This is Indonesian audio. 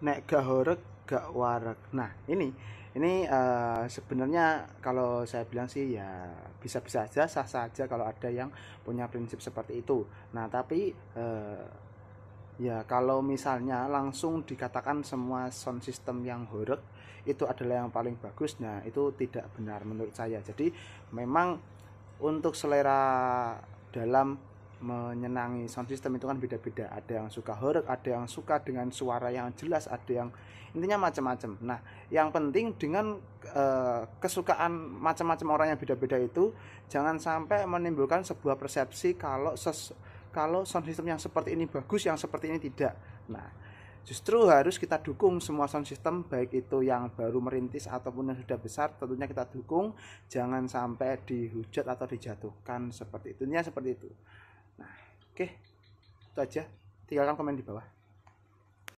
nek gak horek gak warek nah ini ini uh, sebenarnya kalau saya bilang sih ya bisa-bisa aja, sah saja kalau ada yang punya prinsip seperti itu nah tapi uh, ya kalau misalnya langsung dikatakan semua sound system yang horek itu adalah yang paling bagus nah itu tidak benar menurut saya jadi memang untuk selera dalam menyenangi sound system itu kan beda-beda ada yang suka horek ada yang suka dengan suara yang jelas ada yang intinya macam-macam nah yang penting dengan uh, kesukaan macam-macam orang yang beda-beda itu jangan sampai menimbulkan sebuah persepsi kalau ses, kalau sound system yang seperti ini bagus yang seperti ini tidak nah justru harus kita dukung semua sound system baik itu yang baru merintis ataupun yang sudah besar tentunya kita dukung jangan sampai dihujat atau dijatuhkan seperti itu Ini seperti itu oke itu aja tinggalkan komen di bawah